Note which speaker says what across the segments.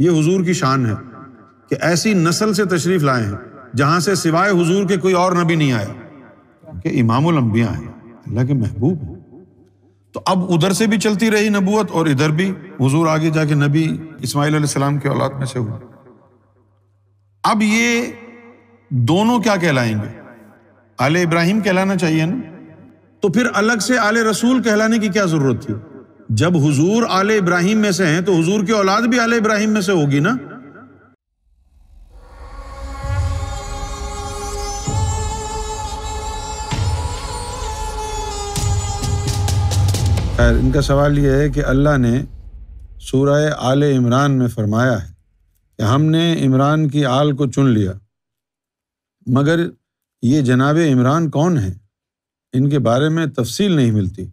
Speaker 1: ये हुजूर की शान है कि ऐसी नस्ल से तशरीफ लाए हैं जहां से सिवाय हुजूर के कोई और नबी नहीं आया कि इमाम अंबिया है अल्लाह के महबूब है तो अब उधर से भी चलती रही नबूत और इधर भी हुजूर आगे जाके नबी इस्माईल सलाम के औलाद में से हुआ अब ये दोनों क्या कहलाएंगे आले इब्राहिम कहलाना चाहिए ना तो फिर अलग से आले रसूल कहलाने की क्या जरूरत थी जब हुजूर आले इब्राहिम में से हैं तो हुजूर की औलाद भी आले इब्राहिम में से होगी ना खैर इनका सवाल यह है कि अल्लाह ने सूरह आले इमरान में फरमाया है कि हमने इमरान की आल को चुन लिया मगर ये जनाब इमरान कौन हैं इनके बारे में तफसील नहीं मिलती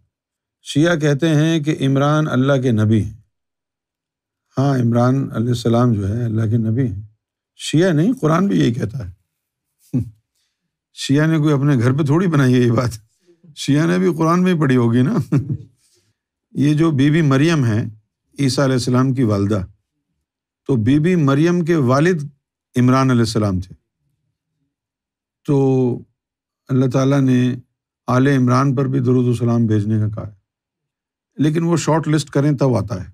Speaker 1: शिया कहते हैं कि इमरान अल्लाह के नबी हैं हाँ इमरान सलाम जो है अल्लाह के नबी हैं शिया नहीं कुरान भी यही कहता है शिया ने कोई अपने घर पे थोड़ी बनाई है ये बात शिया ने भी कुरान में ही पढ़ी होगी ना ये जो बीबी मरियम है ईसा आसमाम की वालदा तो बीबी मरियम के वालिद इमरान सलाम थे तो अल्लाह ताला ने आल इमरान पर भी दरुद सलाम भेजने का कहा है लेकिन वो शॉर्ट लिस्ट करें तब आता है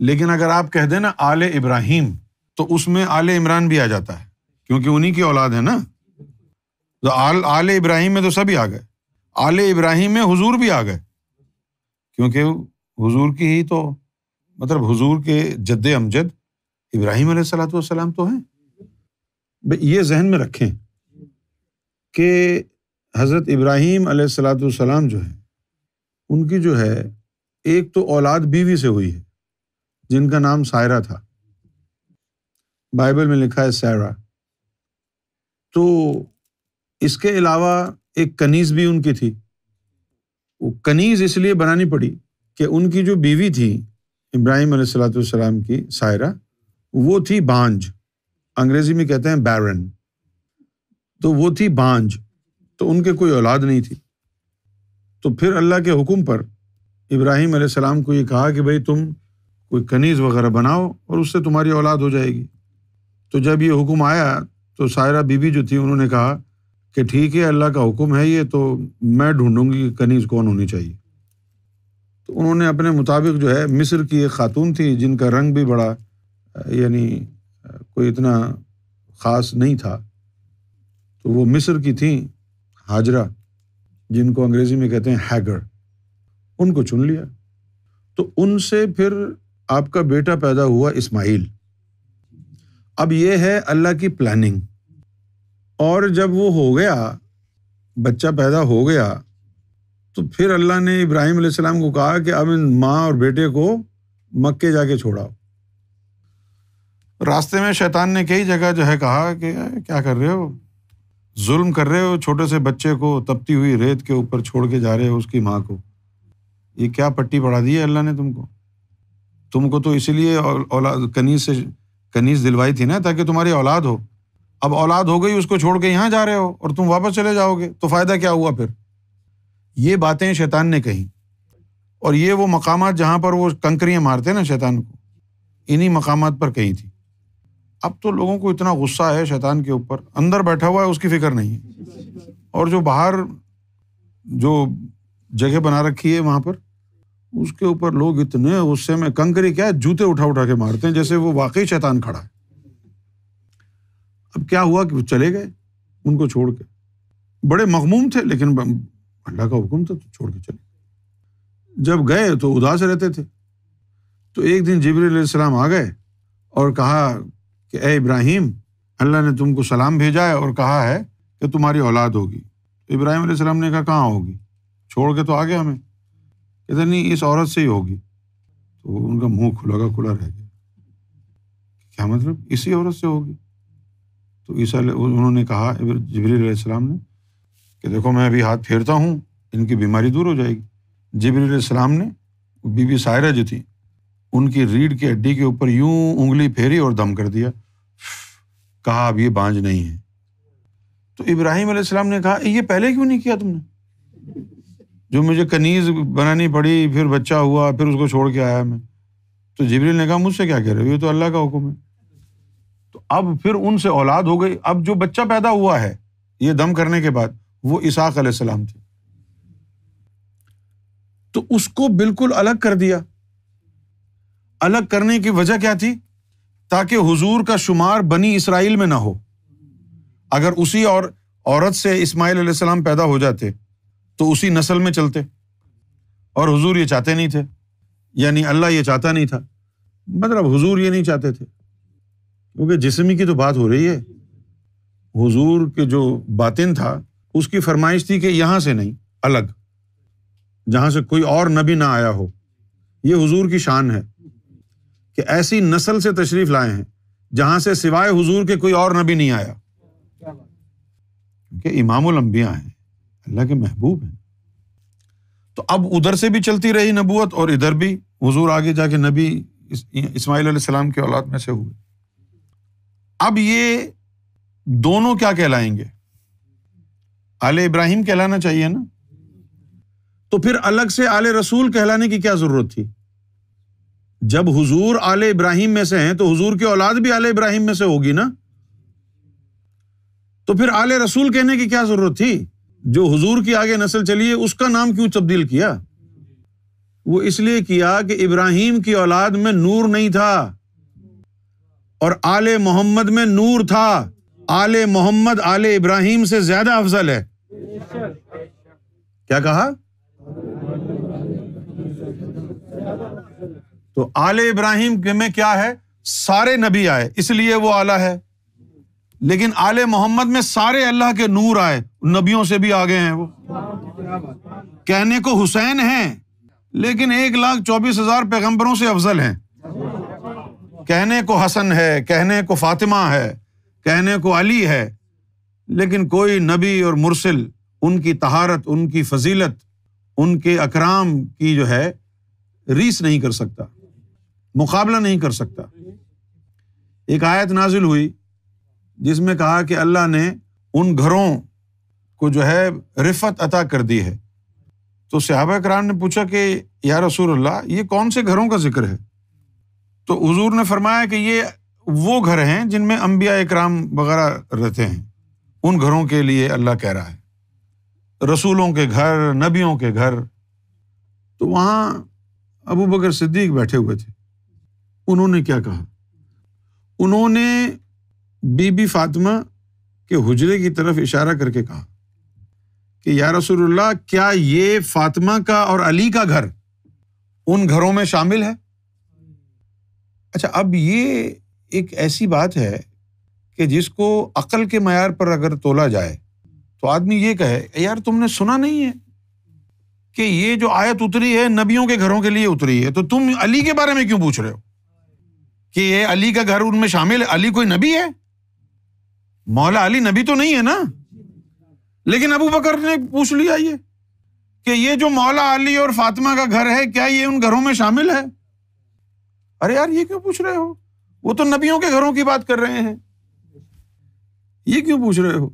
Speaker 1: लेकिन अगर आप कह दें ना आले इब्राहिम तो उसमें आले इमरान भी आ जाता है क्योंकि उन्हीं की औलाद है ना तो आल आले इब्राहिम में तो सभी आ गए आले इब्राहिम में हुजूर भी आ गए क्योंकि हुजूर की ही तो मतलब हुजूर के जद्द अमजद इब्राहिम सलाम तो हैं ये जहन में रखें कि हज़रत इब्राहिम सलाम जो हैं उनकी जो है एक तो औलाद बीवी से हुई है जिनका नाम सायरा था बाइबल में लिखा है सैरा तो इसके अलावा एक कनीज भी उनकी थी वो कनीज इसलिए बनानी पड़ी कि उनकी जो बीवी थी इब्राहिम सलाम की सायरा वो थी बांझ अंग्रेजी में कहते हैं बैरन तो वो थी बांझ तो उनके कोई औलाद नहीं थी तो फिर अल्लाह के हुक्म पर इब्राहिम आसमाम को ये कहा कि भाई तुम कोई कनीज़ वगैरह बनाओ और उससे तुम्हारी औलाद हो जाएगी तो जब ये हुक्म आया तो सायरा बीबी जो थी उन्होंने कहा कि ठीक है अल्लाह का हुक्म है ये तो मैं ढूंढूंगी कि कनीज़ कौन होनी चाहिए तो उन्होंने अपने मुताबिक जो है मिस्र की एक खातून थी जिनका रंग भी बड़ा यानी कोई इतना ख़ास नहीं था तो वो मिस्र की थी हाजरा जिनको अंग्रेज़ी में कहते हैं हैगड़ उनको चुन लिया तो उनसे फिर आपका बेटा पैदा हुआ इस्माइल अब ये है अल्लाह की प्लानिंग और जब वो हो गया बच्चा पैदा हो गया तो फिर अल्लाह ने इब्राहिम सलाम को कहा कि अब इन माँ और बेटे को मक्के जाके छोड़ाओ रास्ते में शैतान ने कई जगह जो है कहा कि क्या कर रहे हो जुल्म कर रहे हो छोटे से बच्चे को तपती हुई रेत के ऊपर छोड़ के जा रहे हो उसकी माँ को ये क्या पट्टी पढ़ा दी है अल्लाह ने तुमको तुमको तो इसीलिए औलाद कनीज से कनीज दिलवाई थी ना ताकि तुम्हारी औलाद हो अब औलाद हो गई उसको छोड़ के यहाँ जा रहे हो और तुम वापस चले जाओगे तो फ़ायदा क्या हुआ फिर ये बातें शैतान ने कही और ये वो मकाम जहाँ पर वो कंकरियाँ मारते ना शैतान को इन्हीं मकाम पर कही थी अब तो लोगों को इतना गुस्सा है शैतान के ऊपर अंदर बैठा हुआ है उसकी फिक्र नहीं है और जो बाहर जो जगह बना रखी है वहां पर उसके ऊपर लोग इतने गुस्से में कंकरी क्या है जूते उठा उठा के मारते हैं जैसे वो वाकई शैतान खड़ा है अब क्या हुआ कि वो चले गए उनको छोड़ के बड़े मखमूम थे लेकिन अल्लाह का हुक्म था तो छोड़ के चले जब गए तो उदास रहते थे तो एक दिन जबरीसलाम आ गए और कहा कि ए इब्राहिम अल्लाह ने तुमको सलाम भेजा है और कहा है कि तुम्हारी औलाद होगी तो इब्राहिम सलाम ने कहा कहाँ होगी छोड़ के तो आ गया हमें कहते नहीं इस औरत से ही होगी तो उनका मुंह खुला का खुला रह गया क्या मतलब इसी औरत से होगी तो ईसा उन्होंने कहा जबरीसम ने कि देखो मैं अभी हाथ फेरता हूँ इनकी बीमारी दूर हो जाएगी जबरीसम ने बीबी सायरा जो थी उनकी रीढ़ की हड्डी के ऊपर यूं उंगली फेरी और दम कर दिया कहा अब ये बांझ नहीं है तो इब्राहिम ने कहा ये पहले क्यों नहीं किया तुमने जो मुझे कनीज़ बनानी पड़ी फिर बच्चा हुआ फिर उसको छोड़ के आया मैं तो जबरील ने कहा मुझसे क्या कह रहे हो ये तो अल्लाह का हुक्म है तो अब फिर उनसे औलाद हो गई अब जो बच्चा पैदा हुआ है ये दम करने के बाद वो इसाक सलाम थे तो उसको बिल्कुल अलग कर दिया अलग करने की वजह क्या थी ताकि हुजूर का शुमार बनी इसराइल में ना हो अगर उसी और औरत से इस्माइल सलाम पैदा हो जाते तो उसी नस्ल में चलते और हुजूर ये चाहते नहीं थे यानी अल्लाह ये चाहता नहीं था मतलब हुजूर ये नहीं चाहते थे क्योंकि जिसमी की तो बात हो रही है हुजूर के जो बातिन था उसकी फरमाइश थी कि यहाँ से नहीं अलग जहाँ से कोई और नबी ना आया हो ये हुजूर की शान है कि ऐसी नस्ल से तशरीफ लाए हैं जहाँ से सिवाय हुजूर के कोई और नबी नहीं आया क्योंकि इमामुल अम्बिया हैं अल्लाह के महबूब हैं तो अब उधर से भी चलती रही नबूत और इधर भी हजूर आगे जाके नबी इसमाईल सलाम के औलाद में से हुए अब ये दोनों क्या कहलाएंगे आल इब्राहिम कहलाना चाहिए ना तो फिर अलग से आल रसूल कहलाने की क्या जरूरत थी जब हुजूर आल इब्राहिम में से हैं तो हुजूर की औलाद भी आल इब्राहिम में से होगी ना तो फिर आल रसूल कहने की क्या जरूरत थी जो हुजूर की आगे नस्ल चली है उसका नाम क्यों तब्दील किया वो इसलिए किया कि इब्राहिम की औलाद में नूर नहीं था और आले मोहम्मद में नूर था आले मोहम्मद आले इब्राहिम से ज्यादा अफजल है क्या कहा तो आले इब्राहिम में क्या है सारे नबी आए इसलिए वो आला है लेकिन आले मोहम्मद में सारे अल्लाह के नूर आए नबियों से भी आगे हैं वो कहने को हुसैन है लेकिन एक लाख चौबीस हजार पैगंबरों से अफजल है कहने को हसन है कहने को फातिमा है कहने को अली है लेकिन कोई नबी और मुरसिल उनकी तहारत उनकी फजीलत उनके अकराम की जो है रीस नहीं कर सकता मुकाबला नहीं कर सकता एक आयत नाजिल हुई जिसमें कहा कि अल्लाह ने उन घरों को जो है रिफत अता कर दी है तो सहाबा कराम ने पूछा कि या रसूल अल्लाह ये कौन से घरों का जिक्र है तो हजूर ने फरमाया कि ये वो घर हैं जिनमें अम्बिया इकराम वगैरह रहते हैं उन घरों के लिए अल्लाह कह रहा है रसूलों के घर नबियों के घर तो वहाँ अबू बकर सिद्दीक बैठे हुए थे उन्होंने क्या कहा उन्होंने बीबी फातिमा के हुजरे की तरफ इशारा करके कहा कि या रसूलुल्लाह क्या ये फातिमा का और अली का घर उन घरों में शामिल है अच्छा अब ये एक ऐसी बात है कि जिसको अकल के मैार पर अगर तोला जाए तो आदमी ये कहे यार तुमने सुना नहीं है कि ये जो आयत उतरी है नबियों के घरों के लिए उतरी है तो तुम अली के बारे में क्यों पूछ रहे हो कि ये अली का घर उनमें शामिल है अली कोई नबी है मौला अली नबी तो नहीं है ना लेकिन अबू बकर ने पूछ लिया ये कि ये जो मौला अली और फातिमा का घर है क्या ये उन घरों में शामिल है अरे यार ये क्यों पूछ रहे हो वो तो नबियों के घरों की बात कर रहे हैं ये क्यों पूछ रहे हो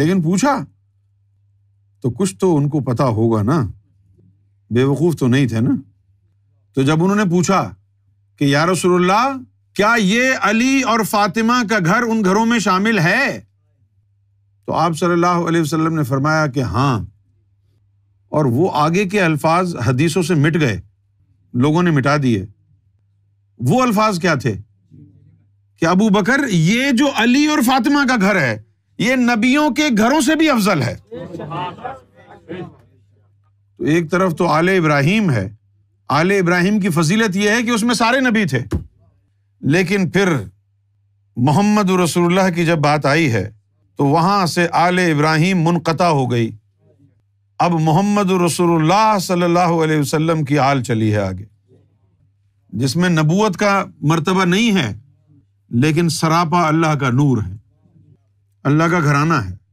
Speaker 1: लेकिन पूछा तो कुछ तो उनको पता होगा ना बेवकूफ तो नहीं थे ना तो जब उन्होंने पूछा कि यार रसोल्ला क्या ये अली और फातिमा का घर उन घरों में शामिल है तो आप सल्लल्लाहु अलैहि वसल्लम ने फरमाया कि हाँ और वो आगे के अल्फाज हदीसों से मिट गए लोगों ने मिटा दिए वो अल्फाज क्या थे कि अबू बकर ये जो अली और फातिमा का घर है ये नबियों के घरों से भी अफजल है तो एक तरफ तो आले इब्राहिम है आले इब्राहिम की फजीलत यह है कि उसमें सारे नबी थे लेकिन फिर मोहम्मद रसूलुल्लाह की जब बात आई है तो वहाँ से आल इब्राहिम मुनक़ा हो गई अब मोहम्मद रसूलुल्लाह सल्लल्लाहु अलैहि वसल्लम की आल चली है आगे जिसमें नबूत का मर्तबा नहीं है लेकिन सरापा अल्लाह का नूर है अल्लाह का घराना है